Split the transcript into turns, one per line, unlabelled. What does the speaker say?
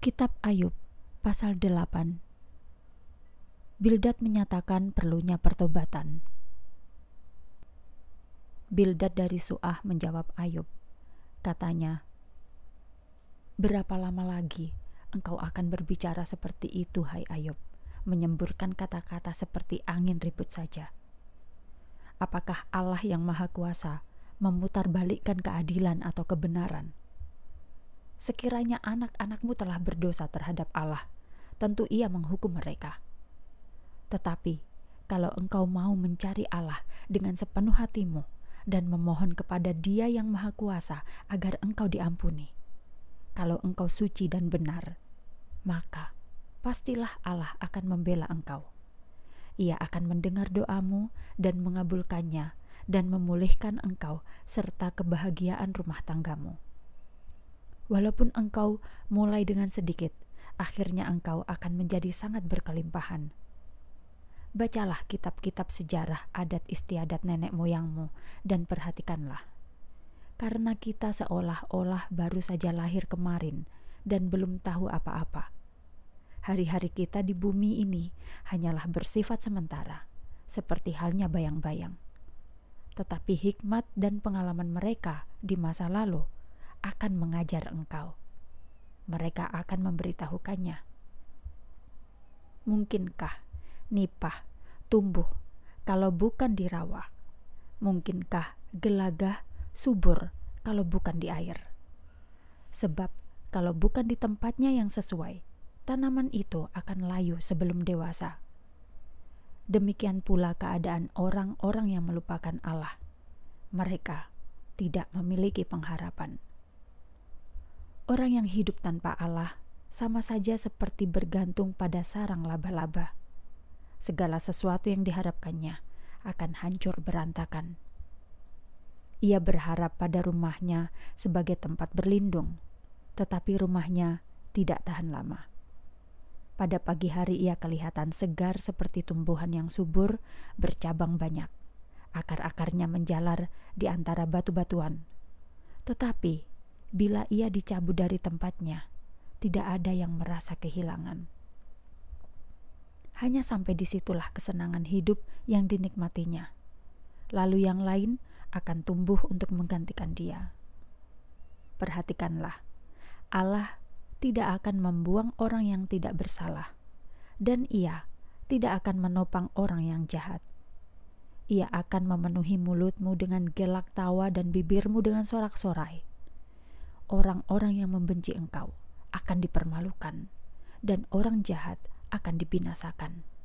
Kitab Ayub pasal 8 Bildad menyatakan perlunya pertobatan. Bildad dari Suah menjawab Ayub. Katanya, Berapa lama lagi engkau akan berbicara seperti itu, hai Ayub, menyemburkan kata-kata seperti angin ribut saja? Apakah Allah yang Maha Kuasa memutarbalikkan keadilan atau kebenaran? sekiranya anak-anakmu telah berdosa terhadap Allah, tentu ia menghukum mereka. Tetapi, kalau engkau mau mencari Allah dengan sepenuh hatimu dan memohon kepada Dia yang Maha Kuasa agar engkau diampuni, kalau engkau suci dan benar, maka pastilah Allah akan membela engkau. Ia akan mendengar doamu dan mengabulkannya dan memulihkan engkau serta kebahagiaan rumah tanggamu walaupun engkau mulai dengan sedikit, akhirnya engkau akan menjadi sangat berkelimpahan. Bacalah kitab-kitab sejarah adat istiadat nenek moyangmu dan perhatikanlah. Karena kita seolah-olah baru saja lahir kemarin dan belum tahu apa-apa. Hari-hari kita di bumi ini hanyalah bersifat sementara, seperti halnya bayang-bayang tetapi hikmat dan pengalaman mereka di masa lalu akan mengajar engkau. Mereka akan memberitahukannya. Mungkinkah nipah tumbuh kalau bukan di rawa? Mungkinkah gelagah subur kalau bukan di air? Sebab kalau bukan di tempatnya yang sesuai, tanaman itu akan layu sebelum dewasa. Demikian pula keadaan orang-orang yang melupakan Allah. Mereka tidak memiliki pengharapan. Orang yang hidup tanpa Allah sama saja seperti bergantung pada sarang laba-laba. Segala sesuatu yang diharapkannya akan hancur berantakan. Ia berharap pada rumahnya sebagai tempat berlindung, tetapi rumahnya tidak tahan lama. Pada pagi hari ia kelihatan segar seperti tumbuhan yang subur, bercabang banyak. Akar-akarnya menjalar di antara batu-batuan. Tetapi bila ia dicabut dari tempatnya, tidak ada yang merasa kehilangan. Hanya sampai disitulah kesenangan hidup yang dinikmatinya. Lalu yang lain akan tumbuh untuk menggantikan dia. Perhatikanlah, Allah tidak akan membuang orang yang tidak bersalah, dan Ia tidak akan menopang orang yang jahat. Ia akan memenuhi mulutmu dengan gelak tawa dan bibirmu dengan sorak-sorai orang-orang yang membenci engkau akan dipermalukan, dan orang jahat akan dibinasakan.